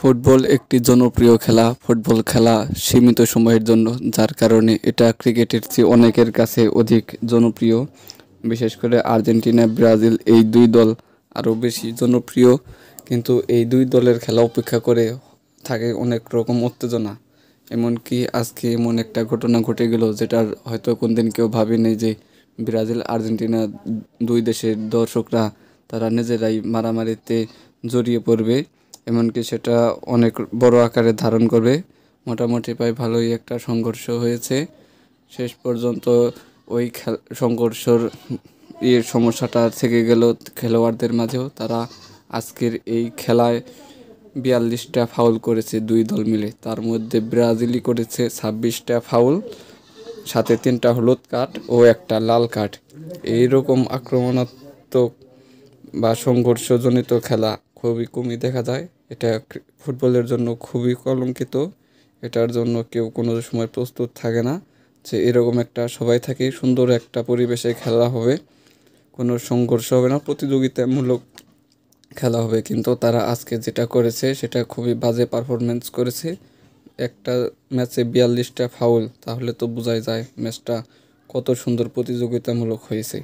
football একটি জনপ্রিয় খেলা ফুটবল খেলা সীমিত সময়ের জন্য যার কারণে এটা ক্রিকেটের চেয়ে অনেকের কাছে অধিক জনপ্রিয় বিশেষ করে আর্জেন্টিনা ব্রাজিল এই দুই দল আরও বেশি জনপ্রিয় কিন্তু এই দুই দলের খেলা অপেক্ষা করে থাকে অনেক রকম উত্তেজনা এমনকি আজকে এমন একটা ঘটনা ঘটে গেল যেটার হয়তো দিন কেউ ভাবেনি যে ব্রাজিল আর্জেন্টিনা দুই দেশের দর্শকরা তারা নিজেরাই মারামারিতে জড়িয়ে পড়বে এমনকি সেটা অনেক বড় আকারে ধারণ করবে মোটামুটি প্রায় ভালোই একটা সংঘর্ষ হয়েছে শেষ পর্যন্ত ওই সংঘর্ষর ইয়ে সমস্যাটা থেকে গেল খেলোয়াড়দের মাঝেও তারা আজকের এই খেলায় বিয়াল্লিশটা ফাউল করেছে দুই দল মিলে তার মধ্যে ব্রাজিলই করেছে ছাব্বিশটা ফাউল সাথে তিনটা হলুদ কার্ড ও একটা লাল কার্ড এইরকম আক্রমণাত্মক বা সংঘর্ষজনিত খেলা খুবই কমই দেখা যায় এটা ফুটবলের জন্য খুবই কলঙ্কিত এটার জন্য কেউ কোনো সময় প্রস্তুত থাকে না যে এরকম একটা সবাই থাকে সুন্দর একটা পরিবেশে খেলা হবে কোনো সংঘর্ষ হবে না প্রতিযোগিতামূলক খেলা হবে কিন্তু তারা আজকে যেটা করেছে সেটা খুবই বাজে পারফরমেন্স করেছে একটা ম্যাচে বিয়াল্লিশটা ফাউল তাহলে তো বোঝাই যায় ম্যাচটা কত সুন্দর প্রতিযোগিতামূলক হয়েছে